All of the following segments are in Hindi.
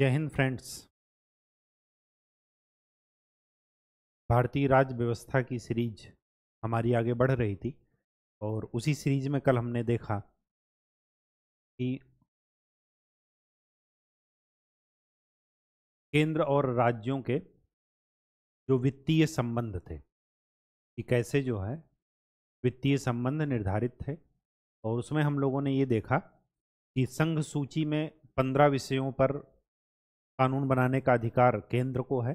जय हिंद फ्रेंड्स भारतीय राज्य व्यवस्था की सीरीज हमारी आगे बढ़ रही थी और उसी सीरीज में कल हमने देखा कि केंद्र और राज्यों के जो वित्तीय संबंध थे कि कैसे जो है वित्तीय संबंध निर्धारित थे और उसमें हम लोगों ने ये देखा कि संघ सूची में पंद्रह विषयों पर कानून बनाने का अधिकार केंद्र को है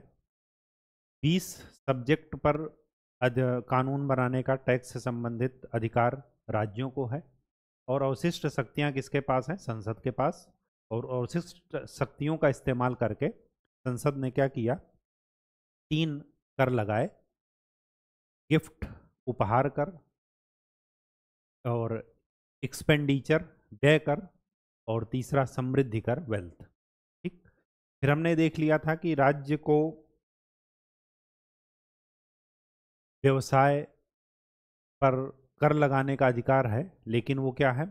बीस सब्जेक्ट पर कानून बनाने का टैक्स से संबंधित अधिकार राज्यों को है और अवशिष्ट शक्तियां किसके पास हैं संसद के पास और अवशिष्ट शक्तियों का इस्तेमाल करके संसद ने क्या किया तीन कर लगाए गिफ्ट उपहार कर और एक्सपेंडिचर व्यय कर और तीसरा समृद्धि कर वेल्थ फिर हमने देख लिया था कि राज्य को व्यवसाय पर कर लगाने का अधिकार है लेकिन वो क्या है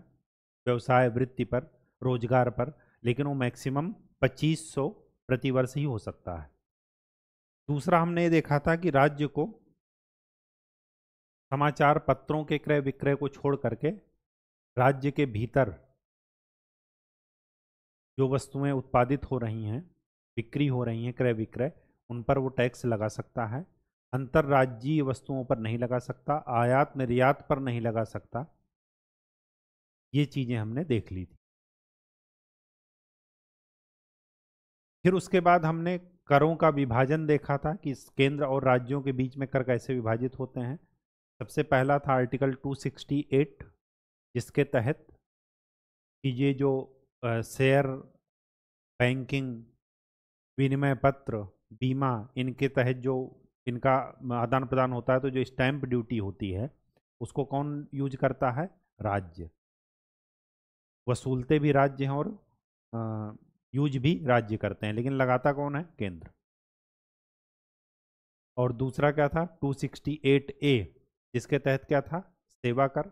व्यवसाय वृत्ति पर रोजगार पर लेकिन वो मैक्सिमम 2500 प्रतिवर्ष ही हो सकता है दूसरा हमने ये देखा था कि राज्य को समाचार पत्रों के क्रय विक्रय को छोड़ करके राज्य के भीतर जो वस्तुएं उत्पादित हो रही हैं बिक्री हो रही हैं क्रय विक्रय उन पर वो टैक्स लगा सकता है अंतर्राज्यीय वस्तुओं पर नहीं लगा सकता आयात निर्यात पर नहीं लगा सकता ये चीज़ें हमने देख ली थी फिर उसके बाद हमने करों का विभाजन देखा था कि केंद्र और राज्यों के बीच में कर कैसे विभाजित होते हैं सबसे पहला था आर्टिकल 268 जिसके तहत कि ये जो शेयर बैंकिंग विनिमय पत्र बीमा इनके तहत जो इनका आदान प्रदान होता है तो जो स्टैंप ड्यूटी होती है उसको कौन यूज करता है राज्य वसूलते भी राज्य हैं और आ, यूज भी राज्य करते हैं लेकिन लगाता कौन है केंद्र और दूसरा क्या था 268 ए जिसके तहत क्या था सेवा कर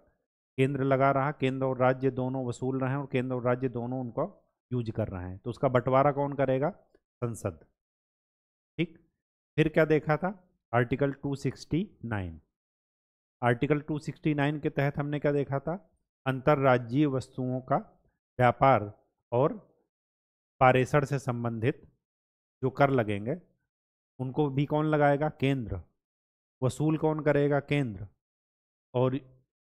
केंद्र लगा रहा केंद्र और राज्य दोनों वसूल रहे हैं और केंद्र और राज्य दोनों उनको यूज कर रहे हैं तो उसका बंटवारा कौन करेगा संसद ठीक फिर क्या देखा था आर्टिकल 269 आर्टिकल 269 के तहत हमने क्या देखा था अंतर्राज्यीय वस्तुओं का व्यापार और पारेषण से संबंधित जो कर लगेंगे उनको भी कौन लगाएगा केंद्र वसूल कौन करेगा केंद्र और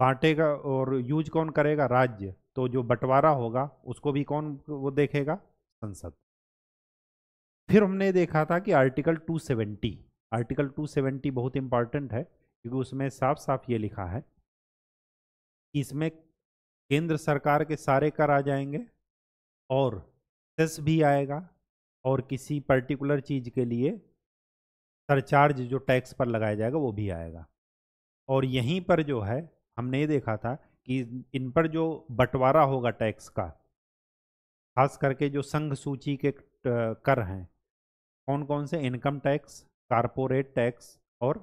बांटेगा और यूज कौन करेगा राज्य तो जो बंटवारा होगा उसको भी कौन वो देखेगा संसद फिर हमने देखा था कि आर्टिकल 270 आर्टिकल 270 बहुत इंपॉर्टेंट है क्योंकि उसमें साफ साफ ये लिखा है कि इसमें केंद्र सरकार के सारे कर आ जाएंगे और सेस भी आएगा और किसी पर्टिकुलर चीज़ के लिए सरचार्ज जो टैक्स पर लगाया जाएगा वो भी आएगा और यहीं पर जो है हमने ये देखा था कि इन पर जो बंटवारा होगा टैक्स का खास करके जो संघ सूची के कर हैं कौन कौन से इनकम टैक्स कारपोरेट टैक्स और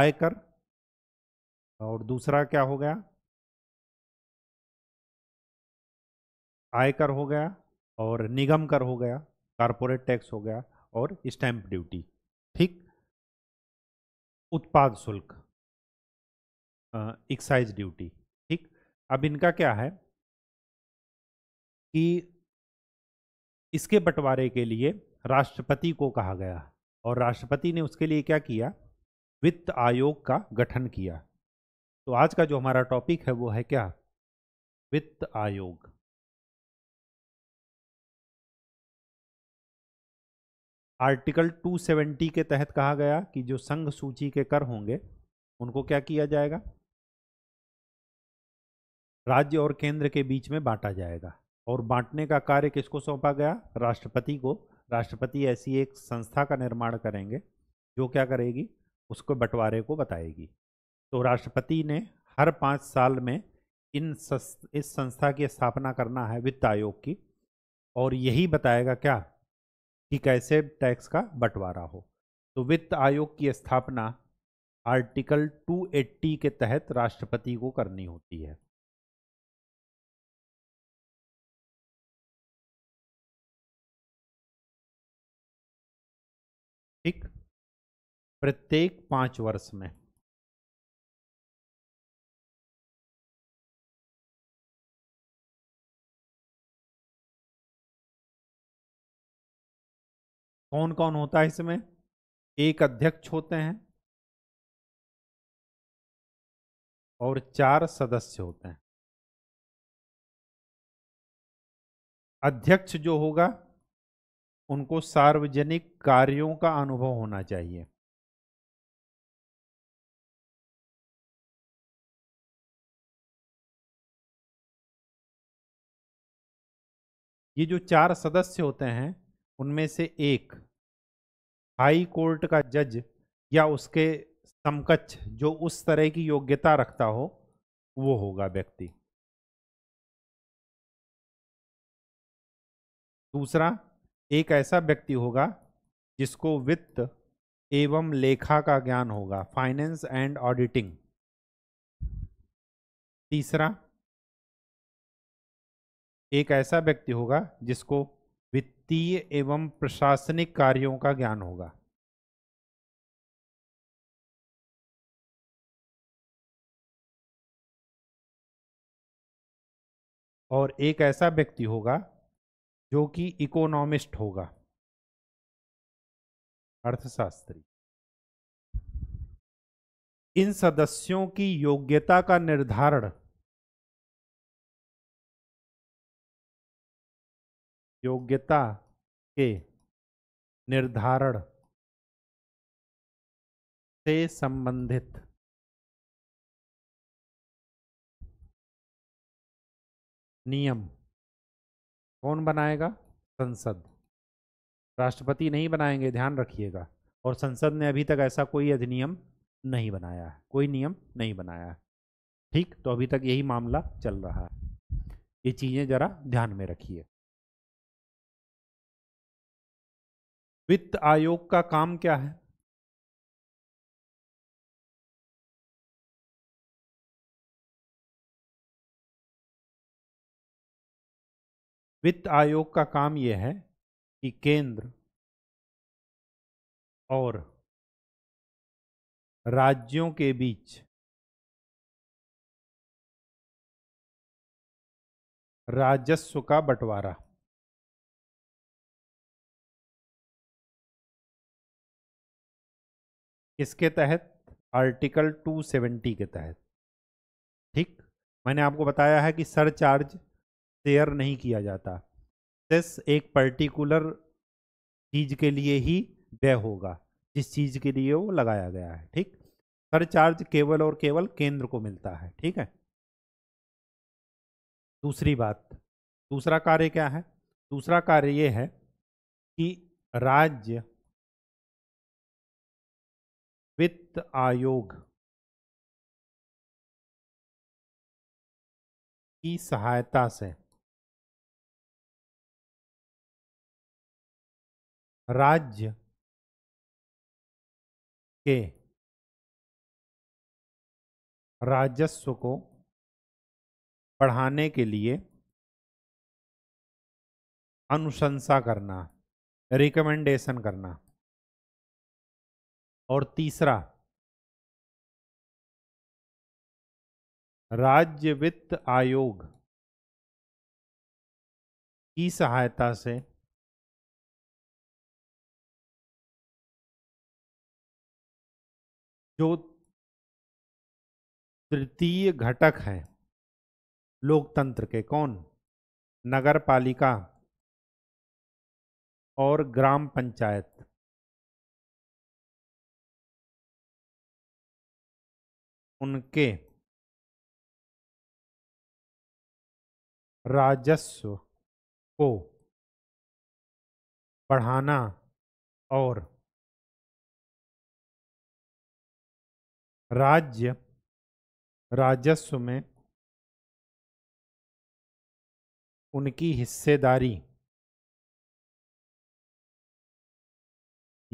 आयकर और दूसरा क्या हो गया आयकर हो गया और निगम कर हो गया कारपोरेट टैक्स हो गया और स्टैंप ड्यूटी ठीक उत्पाद शुल्क एक्साइज ड्यूटी ठीक अब इनका क्या है कि इसके बंटवारे के लिए राष्ट्रपति को कहा गया और राष्ट्रपति ने उसके लिए क्या किया वित्त आयोग का गठन किया तो आज का जो हमारा टॉपिक है वो है क्या वित्त आयोग आर्टिकल 270 के तहत कहा गया कि जो संघ सूची के कर होंगे उनको क्या किया जाएगा राज्य और केंद्र के बीच में बांटा जाएगा और बांटने का कार्य किसको सौंपा गया राष्ट्रपति को राष्ट्रपति ऐसी एक संस्था का निर्माण करेंगे जो क्या करेगी उसको बंटवारे को बताएगी तो राष्ट्रपति ने हर पाँच साल में इन इस संस्था की स्थापना करना है वित्त आयोग की और यही बताएगा क्या कि कैसे टैक्स का बंटवारा हो तो वित्त आयोग की स्थापना आर्टिकल 280 के तहत राष्ट्रपति को करनी होती है ठीक प्रत्येक पांच वर्ष में कौन कौन होता है इसमें एक अध्यक्ष होते हैं और चार सदस्य होते हैं अध्यक्ष जो होगा उनको सार्वजनिक कार्यों का अनुभव होना चाहिए ये जो चार सदस्य होते हैं उनमें से एक हाई कोर्ट का जज या उसके समकक्ष जो उस तरह की योग्यता रखता हो वो होगा व्यक्ति दूसरा एक ऐसा व्यक्ति होगा जिसको वित्त एवं लेखा का ज्ञान होगा फाइनेंस एंड ऑडिटिंग तीसरा एक ऐसा व्यक्ति होगा जिसको वित्तीय एवं प्रशासनिक कार्यों का ज्ञान होगा और एक ऐसा व्यक्ति होगा जो कि इकोनॉमिस्ट होगा अर्थशास्त्री इन सदस्यों की योग्यता का निर्धारण योग्यता के निर्धारण से संबंधित नियम कौन बनाएगा संसद राष्ट्रपति नहीं बनाएंगे ध्यान रखिएगा और संसद ने अभी तक ऐसा कोई अधिनियम नहीं बनाया है कोई नियम नहीं बनाया है ठीक तो अभी तक यही मामला चल रहा है ये चीज़ें ज़रा ध्यान में रखिए वित्त आयोग का काम क्या है वित्त आयोग का काम यह है कि केंद्र और राज्यों के बीच राजस्व का बंटवारा इसके तहत आर्टिकल 270 के तहत ठीक मैंने आपको बताया है कि सरचार्ज चार्ज शेयर नहीं किया जाता एक्सेस एक पर्टिकुलर चीज़ के लिए ही व्यय होगा जिस चीज़ के लिए वो लगाया गया है ठीक हर चार्ज केवल और केवल केंद्र को मिलता है ठीक है दूसरी बात दूसरा कार्य क्या है दूसरा कार्य ये है कि राज्य वित्त आयोग की सहायता से राज्य के राजस्व को बढ़ाने के लिए अनुशंसा करना रिकमेंडेशन करना और तीसरा राज्य वित्त आयोग की सहायता से जो तृतीय घटक है लोकतंत्र के कौन नगर पालिका और ग्राम पंचायत उनके राजस्व को बढ़ाना और राज्य राजस्व में उनकी हिस्सेदारी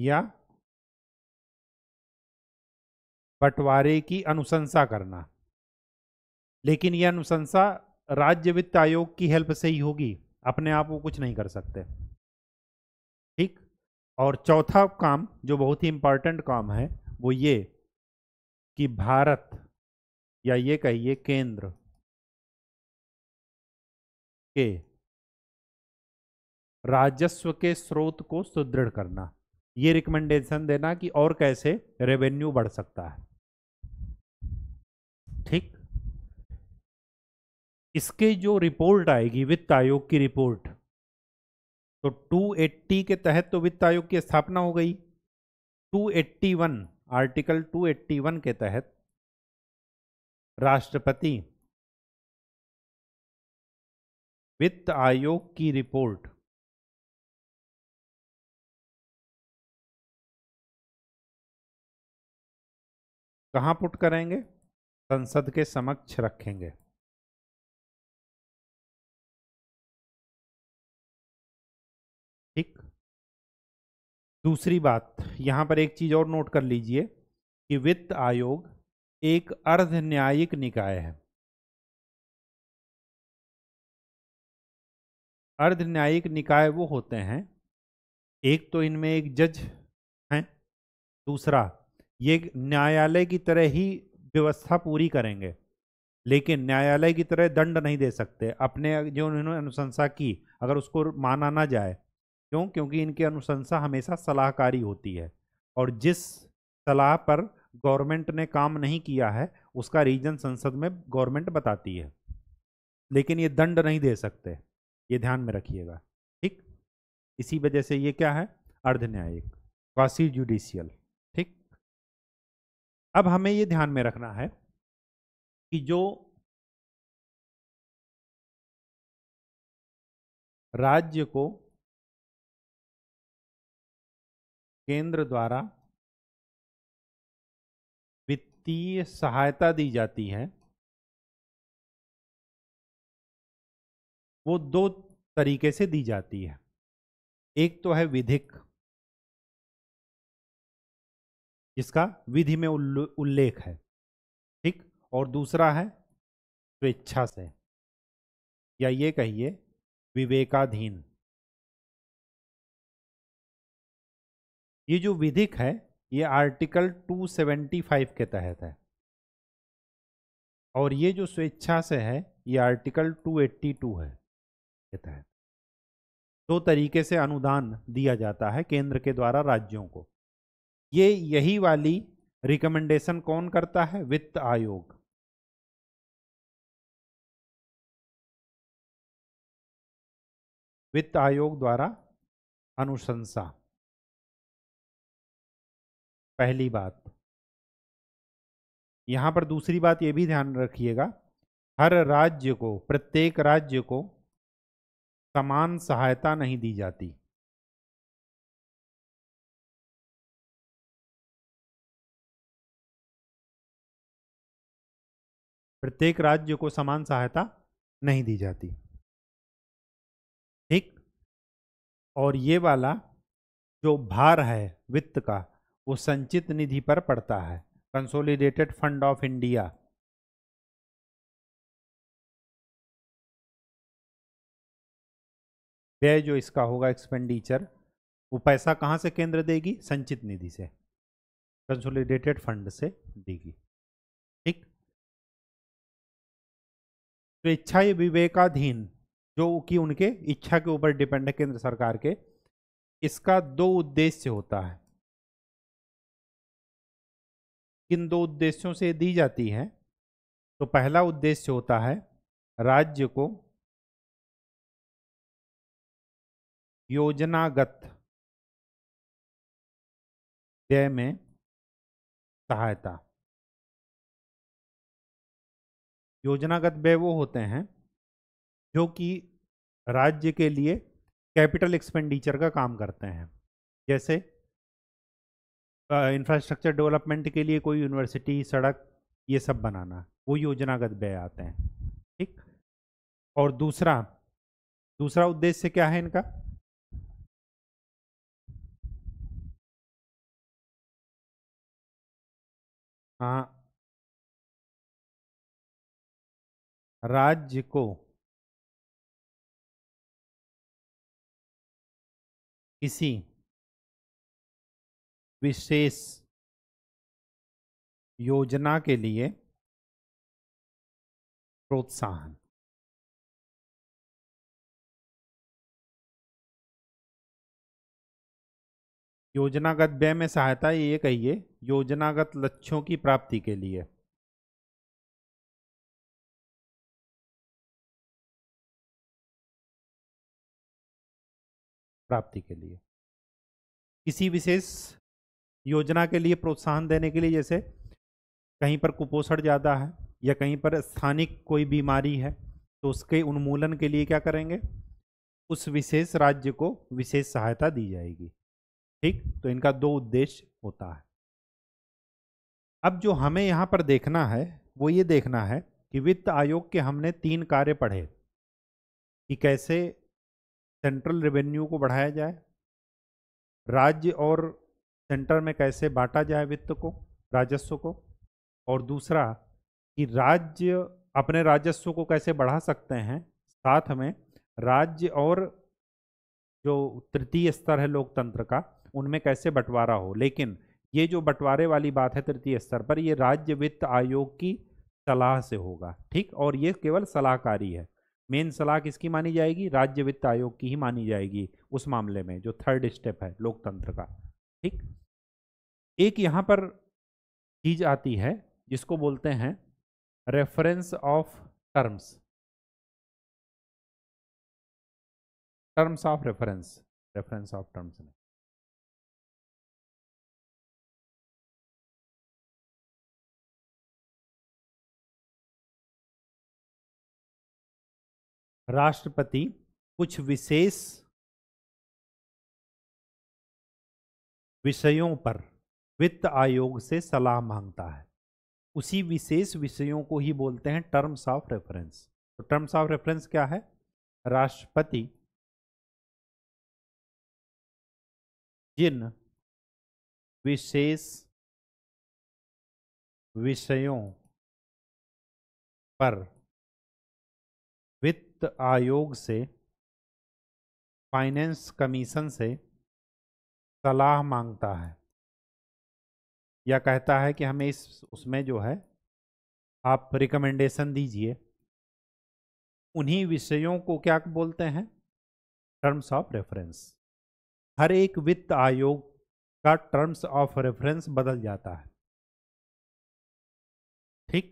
या बंटवारे की अनुशंसा करना लेकिन यह अनुशंसा राज्य वित्त आयोग की हेल्प से ही होगी अपने आप वो कुछ नहीं कर सकते ठीक और चौथा काम जो बहुत ही इंपॉर्टेंट काम है वो ये कि भारत या ये कहिए केंद्र के राजस्व के स्रोत को सुदृढ़ करना ये रिकमेंडेशन देना कि और कैसे रेवेन्यू बढ़ सकता है ठीक इसके जो रिपोर्ट आएगी वित्त आयोग की रिपोर्ट तो 280 के तहत तो वित्त आयोग की स्थापना हो गई 281 आर्टिकल 281 के तहत राष्ट्रपति वित्त आयोग की रिपोर्ट कहाँ पुट करेंगे संसद के समक्ष रखेंगे दूसरी बात यहाँ पर एक चीज़ और नोट कर लीजिए कि वित्त आयोग एक अर्ध न्यायिक निकाय है अर्ध न्यायिक निकाय वो होते हैं एक तो इनमें एक जज हैं दूसरा ये न्यायालय की तरह ही व्यवस्था पूरी करेंगे लेकिन न्यायालय की तरह दंड नहीं दे सकते अपने जो उन्होंने अनुशंसा की अगर उसको माना ना जाए क्यों क्योंकि इनकी अनुशंसा हमेशा सलाहकारी होती है और जिस सलाह पर गवर्नमेंट ने काम नहीं किया है उसका रीजन संसद में गवर्नमेंट बताती है लेकिन ये दंड नहीं दे सकते ये ध्यान में रखिएगा ठीक इसी वजह से ये क्या है न्यायिक क्वासी जुडिशियल ठीक अब हमें ये ध्यान में रखना है कि जो राज्य को केंद्र द्वारा वित्तीय सहायता दी जाती है वो दो तरीके से दी जाती है एक तो है विधिक जिसका विधि में उल्लेख है ठीक और दूसरा है स्वेच्छा से या ये कहिए विवेकाधीन ये जो विधिक है ये आर्टिकल 275 के तहत है और ये जो स्वेच्छा से है ये आर्टिकल 282 है के तहत दो तो तरीके से अनुदान दिया जाता है केंद्र के द्वारा राज्यों को ये यही वाली रिकमेंडेशन कौन करता है वित्त आयोग वित्त आयोग द्वारा अनुशंसा पहली बात यहाँ पर दूसरी बात ये भी ध्यान रखिएगा हर राज्य को प्रत्येक राज्य को समान सहायता नहीं दी जाती प्रत्येक राज्य को समान सहायता नहीं दी जाती ठीक और ये वाला जो भार है वित्त का वो संचित निधि पर पड़ता है कंसोलिडेटेड फंड ऑफ इंडिया व्यय जो इसका होगा एक्सपेंडिचर वो पैसा कहाँ से केंद्र देगी संचित निधि से कंसोलिडेटेड फंड से देगी ठीक स्वेच्छा तो ये विवेकाधीन जो कि उनके इच्छा के ऊपर डिपेंड है केंद्र सरकार के इसका दो उद्देश्य होता है किन दो उद्देश्यों से दी जाती है तो पहला उद्देश्य होता है राज्य को योजनागत व्यय में सहायता योजनागत व्यय वो होते हैं जो कि राज्य के लिए कैपिटल एक्सपेंडिचर का काम करते हैं जैसे इंफ्रास्ट्रक्चर डेवलपमेंट के लिए कोई यूनिवर्सिटी सड़क ये सब बनाना वो योजनागत व्यय आते हैं ठीक और दूसरा दूसरा उद्देश्य क्या है इनका हाँ राज्य को किसी विशेष योजना के लिए प्रोत्साहन योजनागत व्यय में सहायता ये कहिए योजनागत लक्ष्यों की प्राप्ति के लिए प्राप्ति के लिए किसी विशेष योजना के लिए प्रोत्साहन देने के लिए जैसे कहीं पर कुपोषण ज़्यादा है या कहीं पर स्थानिक कोई बीमारी है तो उसके उन्मूलन के लिए क्या करेंगे उस विशेष राज्य को विशेष सहायता दी जाएगी ठीक तो इनका दो उद्देश्य होता है अब जो हमें यहाँ पर देखना है वो ये देखना है कि वित्त आयोग के हमने तीन कार्य पढ़े कि कैसे सेंट्रल रेवेन्यू को बढ़ाया जाए राज्य और सेंटर में कैसे बांटा जाए वित्त को राजस्व को और दूसरा कि राज्य अपने राजस्व को कैसे बढ़ा सकते हैं साथ में राज्य और जो तृतीय स्तर है लोकतंत्र का उनमें कैसे बंटवारा हो लेकिन ये जो बंटवारे वाली बात है तृतीय स्तर पर ये राज्य वित्त आयोग की सलाह से होगा ठीक और ये केवल सलाहकारी है मेन सलाह किसकी मानी जाएगी राज्य वित्त आयोग की ही मानी जाएगी उस मामले में जो थर्ड स्टेप है लोकतंत्र का ठीक एक यहाँ पर चीज आती है जिसको बोलते हैं reference of terms terms of reference reference of terms में राष्ट्रपति कुछ विशेष विषयों पर वित्त आयोग से सलाह मांगता है उसी विशेष विषयों को ही बोलते हैं टर्म्स ऑफ रेफरेंस तो टर्म्स ऑफ रेफरेंस क्या है राष्ट्रपति जिन विशेष विषयों पर वित्त आयोग से फाइनेंस कमीशन से सलाह मांगता है या कहता है कि हमें इस उसमें जो है आप रिकमेंडेशन दीजिए उन्हीं विषयों को क्या बोलते हैं टर्म्स ऑफ रेफरेंस हर एक वित्त आयोग का टर्म्स ऑफ रेफरेंस बदल जाता है ठीक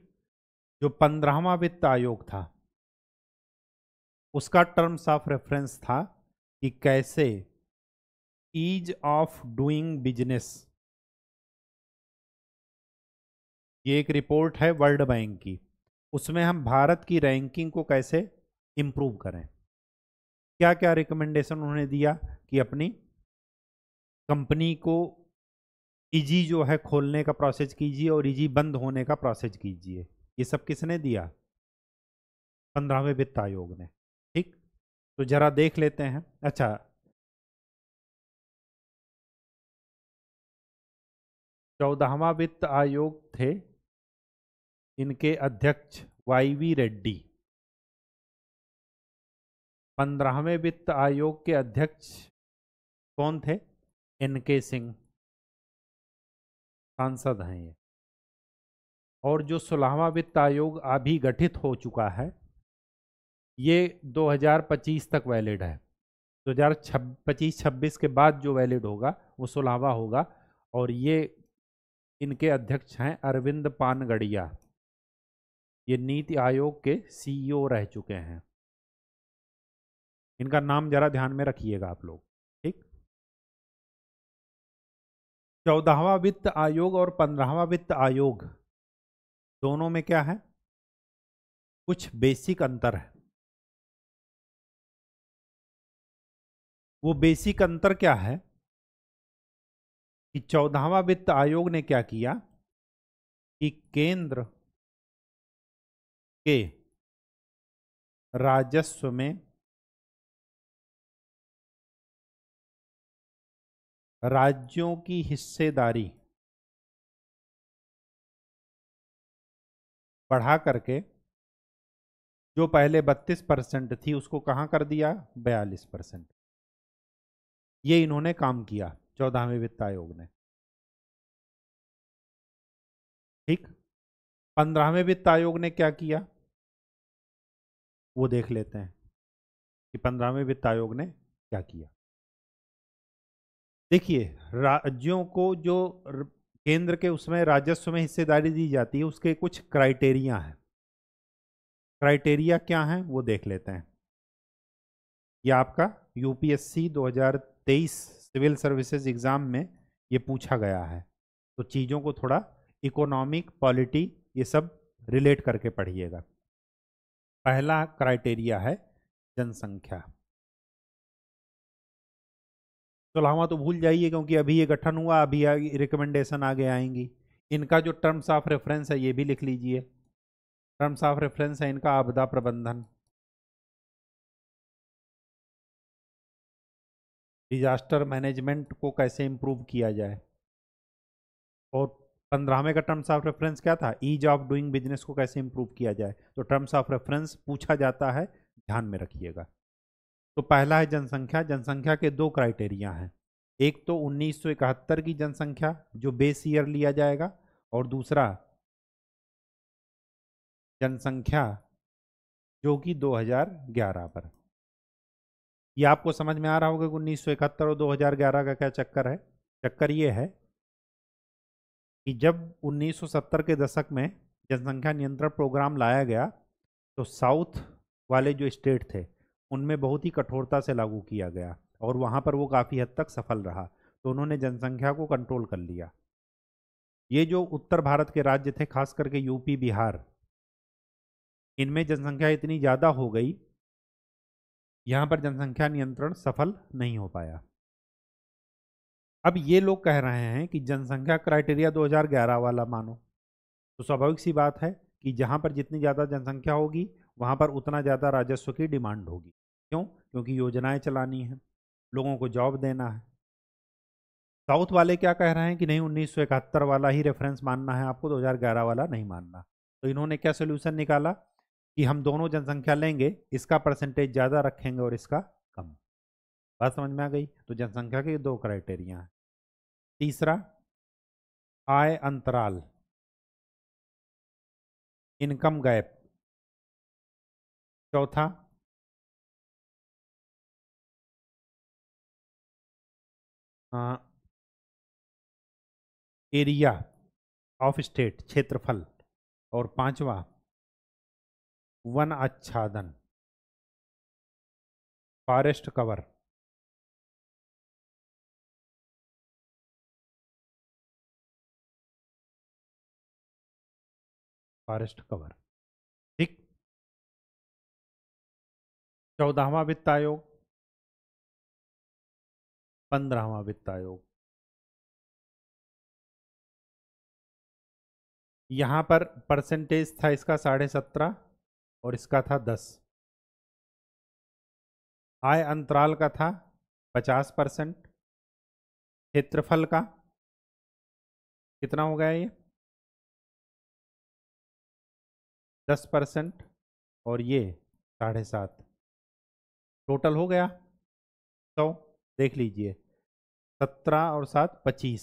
जो पंद्रहवा वित्त आयोग था उसका टर्म्स ऑफ रेफरेंस था कि कैसे ईज ऑफ डूइंग बिजनेस ये एक रिपोर्ट है वर्ल्ड बैंक की उसमें हम भारत की रैंकिंग को कैसे इम्प्रूव करें क्या क्या रिकमेंडेशन उन्होंने दिया कि अपनी कंपनी को इजी e जो है खोलने का प्रोसेस कीजिए और इजी e बंद होने का प्रोसेस कीजिए ये सब किसने दिया पंद्रहवें वित्त आयोग ने ठीक तो जरा देख लेते हैं अच्छा चौदहवा वित्त आयोग थे इनके अध्यक्ष वाईवी रेड्डी पंद्रहवें वित्त आयोग के अध्यक्ष कौन थे एनके सिंह सांसद हैं ये और जो सोलहवा वित्त आयोग अभी गठित हो चुका है ये 2025 तक वैलिड है दो पच्चीस छब्बीस के बाद जो वैलिड होगा वो सोलहवा होगा और ये इनके अध्यक्ष हैं अरविंद पानगढ़िया ये नीति आयोग के सीईओ e रह चुके हैं इनका नाम जरा ध्यान में रखिएगा आप लोग ठीक चौदहवा वित्त आयोग और पंद्रहवा वित्त आयोग दोनों में क्या है कुछ बेसिक अंतर है वो बेसिक अंतर क्या है कि चौदहवा वित्त आयोग ने क्या किया कि केंद्र के राजस्व में राज्यों की हिस्सेदारी बढ़ा करके जो पहले 32 परसेंट थी उसको कहाँ कर दिया 42 परसेंट ये इन्होंने काम किया चौदहवें वित्त आयोग ने ठीक पंद्रहवें वित्त आयोग ने क्या किया वो देख लेते हैं कि पंद्रहवें वित्त आयोग ने क्या किया देखिए राज्यों को जो केंद्र के उसमें राजस्व में हिस्सेदारी दी जाती है उसके कुछ क्राइटेरिया हैं क्राइटेरिया क्या हैं वो देख लेते हैं ये आपका यूपीएससी 2023 सिविल सर्विसेज एग्ज़ाम में ये पूछा गया है तो चीज़ों को थोड़ा इकोनॉमिक पॉलिटी ये सब रिलेट करके पढ़िएगा पहला क्राइटेरिया है जनसंख्या सोलहवा तो भूल जाइए क्योंकि अभी ये गठन हुआ अभी रिकमेंडेशन आगे आएंगी इनका जो टर्म्स ऑफ रेफरेंस है ये भी लिख लीजिए टर्म्स ऑफ रेफरेंस है इनका आपदा प्रबंधन डिजास्टर मैनेजमेंट को कैसे इंप्रूव किया जाए और पंद्रहवें का टर्म्स ऑफ रेफरेंस क्या था ईज ऑफ डूइंग बिजनेस को कैसे इंप्रूव किया जाए तो टर्म्स ऑफ रेफरेंस पूछा जाता है ध्यान में रखिएगा तो पहला है जनसंख्या जनसंख्या के दो क्राइटेरिया हैं एक तो उन्नीस की जनसंख्या जो बेस ईयर लिया जाएगा और दूसरा जनसंख्या जो कि 2011 पर ये आपको समझ में आ रहा होगा कि उन्नीस और 2011 का क्या चक्कर है चक्कर ये है कि जब 1970 के दशक में जनसंख्या नियंत्रण प्रोग्राम लाया गया तो साउथ वाले जो स्टेट थे उनमें बहुत ही कठोरता से लागू किया गया और वहाँ पर वो काफ़ी हद तक सफल रहा तो उन्होंने जनसंख्या को कंट्रोल कर लिया ये जो उत्तर भारत के राज्य थे खास करके यूपी बिहार इनमें जनसंख्या इतनी ज़्यादा हो गई यहाँ पर जनसंख्या नियंत्रण सफल नहीं हो पाया अब ये लोग कह रहे हैं कि जनसंख्या क्राइटेरिया 2011 वाला मानो तो स्वाभाविक सी बात है कि जहाँ पर जितनी ज़्यादा जनसंख्या होगी वहाँ पर उतना ज़्यादा राजस्व की डिमांड होगी क्यों क्योंकि योजनाएं चलानी हैं लोगों को जॉब देना है साउथ वाले क्या कह रहे हैं कि नहीं उन्नीस वाला ही रेफरेंस मानना है आपको 2011 वाला नहीं मानना तो इन्होंने क्या सोल्यूशन निकाला कि हम दोनों जनसंख्या लेंगे इसका परसेंटेज ज़्यादा रखेंगे और इसका कम बात समझ में आ गई तो जनसंख्या के दो क्राइटेरिया हैं तीसरा आय अंतराल इनकम गैप चौथा एरिया ऑफ स्टेट क्षेत्रफल और पांचवा वन आच्छादन फॉरेस्ट कवर फॉरेस्ट कवर ठीक चौदाहवा वित्त आयोग पंद्रहवा वित्त आयोग यहां पर परसेंटेज था इसका साढ़े सत्रह और इसका था दस आय अंतराल का था पचास परसेंट क्षेत्रफल का कितना हो गया ये दस परसेंट और ये साढ़े सात टोटल हो गया सौ तो देख लीजिए सत्रह और सात पच्चीस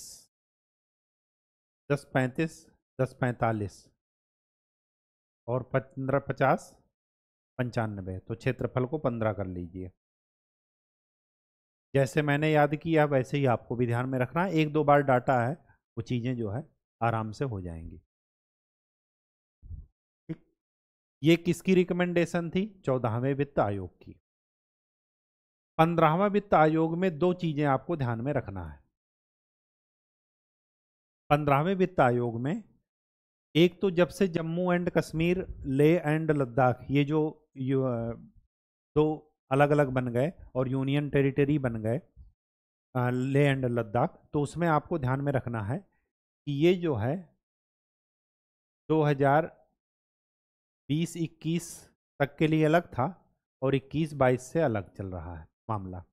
दस पैंतीस दस पैंतालीस और पंद्रह पचास पंचानबे तो क्षेत्रफल को पंद्रह कर लीजिए जैसे मैंने याद किया वैसे ही आपको भी ध्यान में रखना एक दो बार डाटा है वो चीज़ें जो है आराम से हो जाएंगी ये किसकी रिकमेंडेशन थी चौदाहवें वित्त आयोग की पंद्रहवा वित्त आयोग में दो चीजें आपको ध्यान में रखना है पंद्रहवें वित्त आयोग में एक तो जब से जम्मू एंड कश्मीर ले एंड लद्दाख ये जो दो अलग अलग बन गए और यूनियन टेरिटरी बन गए ले एंड लद्दाख तो उसमें आपको ध्यान में रखना है कि ये जो है बीस इक्कीस तक के लिए अलग था और इक्कीस बाईस से अलग चल रहा है मामला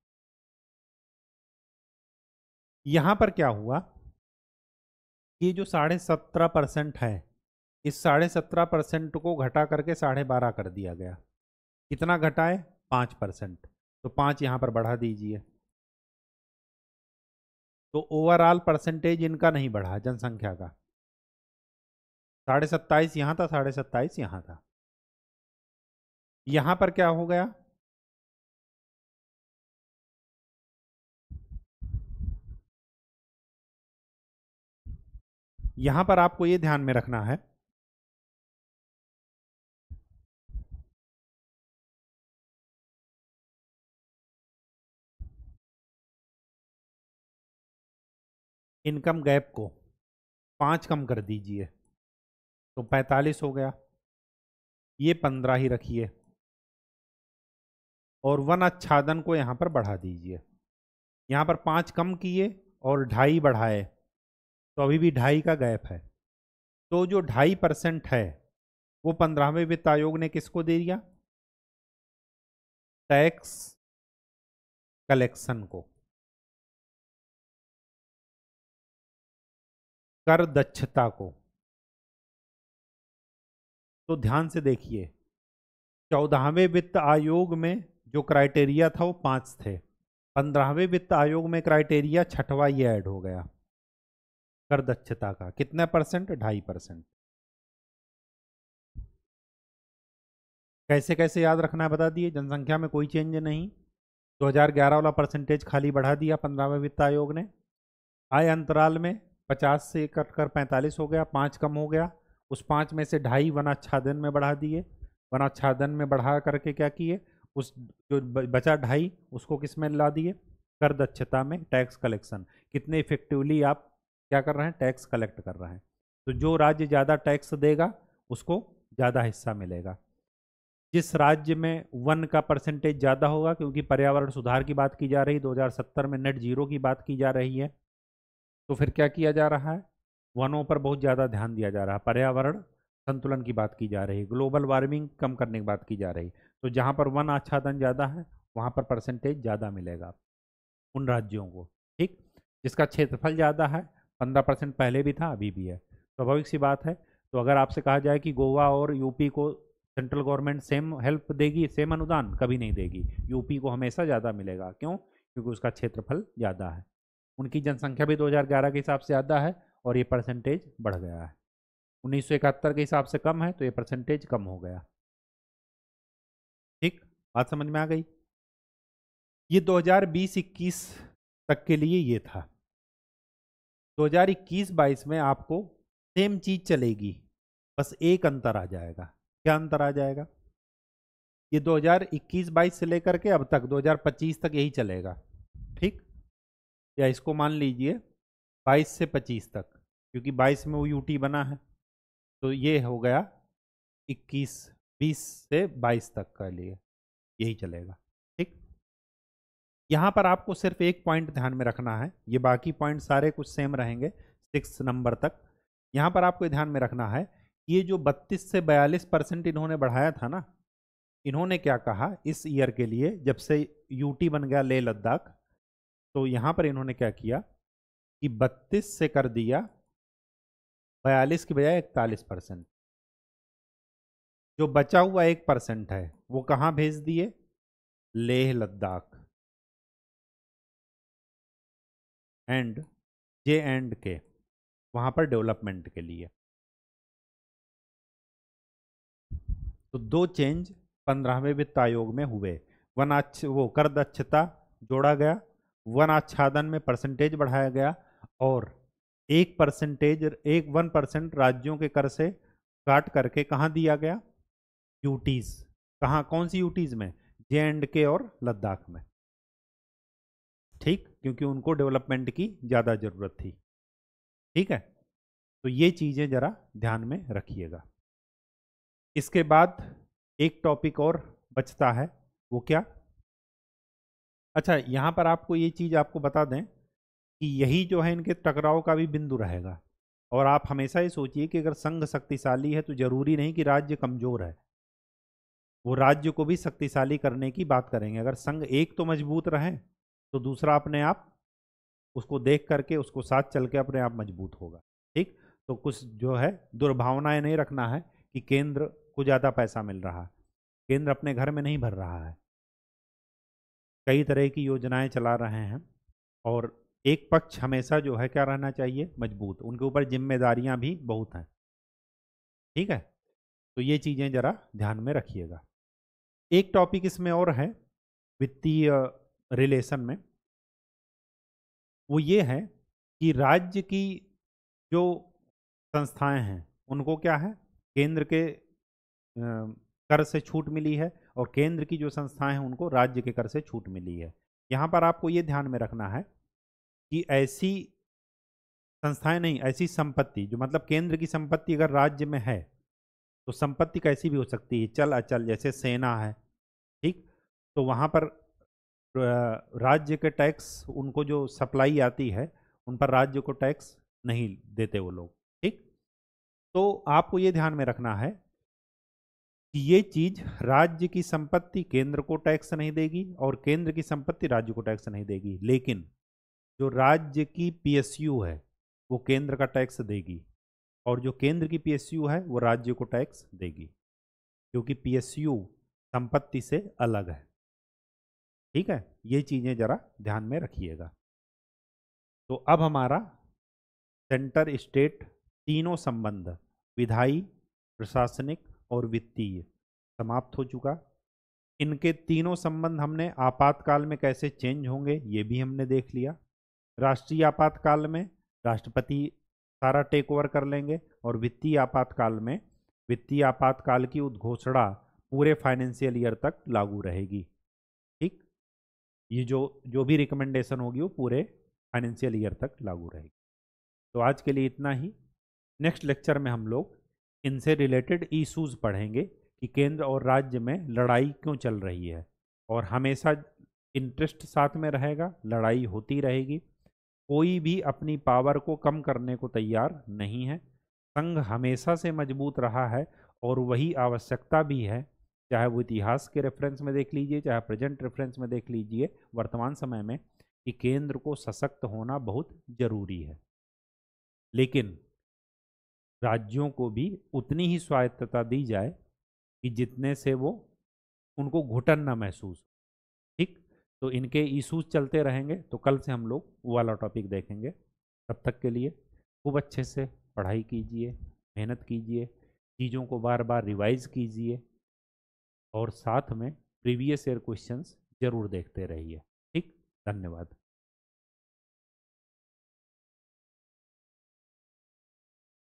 यहाँ पर क्या हुआ कि जो साढ़े सत्रह परसेंट है इस साढ़े सत्रह परसेंट को घटा करके साढ़े बारह कर दिया गया कितना घटाए पाँच परसेंट तो पाँच यहाँ पर बढ़ा दीजिए तो ओवरऑल परसेंटेज इनका नहीं बढ़ा जनसंख्या का साढ़े सत्ताईस यहां था साढ़े सत्ताईस यहां था यहां पर क्या हो गया यहां पर आपको यह ध्यान में रखना है इनकम गैप को पांच कम कर दीजिए तो पैंतालीस हो गया ये पंद्रह ही रखिए और वन आच्छादन को यहाँ पर बढ़ा दीजिए यहाँ पर पाँच कम किए और ढाई बढ़ाए तो अभी भी ढाई का गैप है तो जो ढाई परसेंट है वो पंद्रहवें वित्त आयोग ने किसको दे दिया टैक्स कलेक्शन को कर दक्षता को तो ध्यान से देखिए चौदहवें वित्त आयोग में जो क्राइटेरिया था वो पाँच थे पंद्रहवें वित्त आयोग में क्राइटेरिया छठवा ये ऐड हो गया कर दक्षता का कितना परसेंट ढाई परसेंट कैसे कैसे याद रखना है बता दिए जनसंख्या में कोई चेंज नहीं 2011 वाला परसेंटेज खाली बढ़ा दिया पंद्रहवें वित्त आयोग ने आय अंतराल में 50 से कट कर पैंतालीस हो गया पाँच कम हो गया उस पाँच में से ढाई वनाच्छादन में बढ़ा दिए वनाच्छादन में बढ़ा करके क्या किए उस जो बचा ढाई उसको किस में ला दिए कर दक्षता में टैक्स कलेक्शन कितने इफेक्टिवली आप क्या कर रहे हैं टैक्स कलेक्ट कर रहे हैं तो जो राज्य ज़्यादा टैक्स देगा उसको ज़्यादा हिस्सा मिलेगा जिस राज्य में वन का परसेंटेज ज़्यादा होगा क्योंकि पर्यावरण सुधार की बात की जा रही 2070 में नेट जीरो की बात की जा रही है तो फिर क्या किया जा रहा है वनों पर बहुत ज़्यादा ध्यान दिया जा रहा है पर्यावरण संतुलन की बात की जा रही है ग्लोबल वार्मिंग कम करने की बात की जा रही तो जहाँ पर वन आच्छादन ज़्यादा है वहाँ पर परसेंटेज ज़्यादा मिलेगा उन राज्यों को ठीक जिसका क्षेत्रफल ज़्यादा है पंद्रह परसेंट पहले भी था अभी भी है स्वाभाविक तो सी बात है तो अगर आपसे कहा जाए कि गोवा और यूपी को सेंट्रल गवर्नमेंट सेम हेल्प देगी सेम अनुदान कभी नहीं देगी यूपी को हमेशा ज़्यादा मिलेगा क्यों क्योंकि उसका क्षेत्रफल ज़्यादा है उनकी जनसंख्या भी 2011 के हिसाब से ज़्यादा है और ये परसेंटेज बढ़ गया है उन्नीस के हिसाब से कम है तो ये परसेंटेज कम हो गया ठीक बात समझ में आ गई ये 2020-21 तक के लिए ये था 2021-22 में आपको सेम चीज़ चलेगी बस एक अंतर आ जाएगा क्या अंतर आ जाएगा ये 2021-22 से लेकर के अब तक 2025 तक यही चलेगा ठीक या इसको मान लीजिए बाईस से पच्चीस तक क्योंकि बाईस में वो यूटी बना है तो ये हो गया इक्कीस बीस से बाईस तक का लिए यही चलेगा ठीक यहाँ पर आपको सिर्फ एक पॉइंट ध्यान में रखना है ये बाकी पॉइंट सारे कुछ सेम रहेंगे सिक्स नंबर तक यहाँ पर आपको ध्यान में रखना है ये जो 32 से 42 परसेंट इन्होंने बढ़ाया था ना इन्होंने क्या कहा इस ईयर के लिए जब से यूटी बन गया लेह लद्दाख तो यहाँ पर इन्होंने क्या किया कि 32 से कर दिया 42 की बजाय 41 परसेंट जो बचा हुआ एक परसेंट है वो कहाँ भेज दिए Leh Ladakh and J and K वहाँ पर डेवलपमेंट के लिए तो दो चेंज पंद्रहवें वित्त आयोग में हुए वनाक्ष वो कर दक्षता जोड़ा गया वन आच्छादन में परसेंटेज बढ़ाया गया और एक परसेंटेज एक वन परसेंट राज्यों के कर से काट करके कहाँ दिया गया यूटीज कहाँ कौन सी यूटीज में जे एंड के और लद्दाख में ठीक क्योंकि उनको डेवलपमेंट की ज़्यादा ज़रूरत थी ठीक है तो ये चीज़ें ज़रा ध्यान में रखिएगा इसके बाद एक टॉपिक और बचता है वो क्या अच्छा यहाँ पर आपको ये चीज़ आपको बता दें कि यही जो है इनके टकराव का भी बिंदु रहेगा और आप हमेशा ये सोचिए कि अगर संघ शक्तिशाली है तो जरूरी नहीं कि राज्य कमज़ोर है वो राज्य को भी शक्तिशाली करने की बात करेंगे अगर संघ एक तो मजबूत रहे तो दूसरा अपने आप उसको देख करके उसको साथ चल के अपने आप मजबूत होगा ठीक तो कुछ जो है दुर्भावनाएं नहीं रखना है कि केंद्र को ज़्यादा पैसा मिल रहा है केंद्र अपने घर में नहीं भर रहा है कई तरह की योजनाएं चला रहे हैं और एक पक्ष हमेशा जो है क्या रहना चाहिए मजबूत उनके ऊपर जिम्मेदारियां भी बहुत हैं ठीक है तो ये चीज़ें ज़रा ध्यान में रखिएगा एक टॉपिक इसमें और है वित्तीय रिलेशन में वो ये है कि राज्य की जो संस्थाएं हैं उनको क्या है केंद्र के कर से छूट मिली है और केंद्र की जो संस्थाएं हैं उनको राज्य के कर से छूट मिली है यहाँ पर आपको ये ध्यान में रखना है कि ऐसी संस्थाएं नहीं ऐसी संपत्ति जो मतलब केंद्र की संपत्ति अगर राज्य में है तो संपत्ति कैसी भी हो सकती है चल अचल जैसे सेना है ठीक तो वहाँ पर राज्य के टैक्स उनको जो सप्लाई आती है उन पर राज्य को टैक्स नहीं देते वो लोग ठीक तो आपको ये ध्यान में रखना है कि ये चीज़ राज्य की संपत्ति केंद्र को टैक्स नहीं देगी और केंद्र की संपत्ति राज्य को टैक्स नहीं देगी लेकिन जो राज्य की पीएसयू है वो केंद्र का टैक्स देगी और जो केंद्र की पीएसयू है वो राज्य को टैक्स देगी क्योंकि पीएसयू संपत्ति से अलग है ठीक है ये चीज़ें ज़रा ध्यान में रखिएगा तो अब हमारा सेंटर स्टेट तीनों संबंध विधायी प्रशासनिक और वित्तीय समाप्त हो चुका इनके तीनों संबंध हमने आपातकाल में कैसे चेंज होंगे ये भी हमने देख लिया राष्ट्रीय आपातकाल में राष्ट्रपति सारा टेक ओवर कर लेंगे और वित्तीय आपातकाल में वित्तीय आपातकाल की उद्घोषणा पूरे फाइनेंशियल ईयर तक लागू रहेगी ठीक ये जो जो भी रिकमेंडेशन होगी वो पूरे फाइनेंशियल ईयर तक लागू रहेगी तो आज के लिए इतना ही नेक्स्ट लेक्चर में हम लोग इनसे रिलेटेड इशूज़ पढ़ेंगे कि केंद्र और राज्य में लड़ाई क्यों चल रही है और हमेशा इंटरेस्ट साथ में रहेगा लड़ाई होती रहेगी कोई भी अपनी पावर को कम करने को तैयार नहीं है संघ हमेशा से मजबूत रहा है और वही आवश्यकता भी है चाहे वो इतिहास के रेफरेंस में देख लीजिए चाहे प्रेजेंट रेफरेंस में देख लीजिए वर्तमान समय में कि केंद्र को सशक्त होना बहुत जरूरी है लेकिन राज्यों को भी उतनी ही स्वायत्तता दी जाए कि जितने से वो उनको घुटन न महसूस तो इनके इशूज चलते रहेंगे तो कल से हम लोग वो वाला टॉपिक देखेंगे तब तक के लिए खूब अच्छे से पढ़ाई कीजिए मेहनत कीजिए चीज़ों को बार बार रिवाइज कीजिए और साथ में प्रीवियस ईयर क्वेश्चंस ज़रूर देखते रहिए ठीक धन्यवाद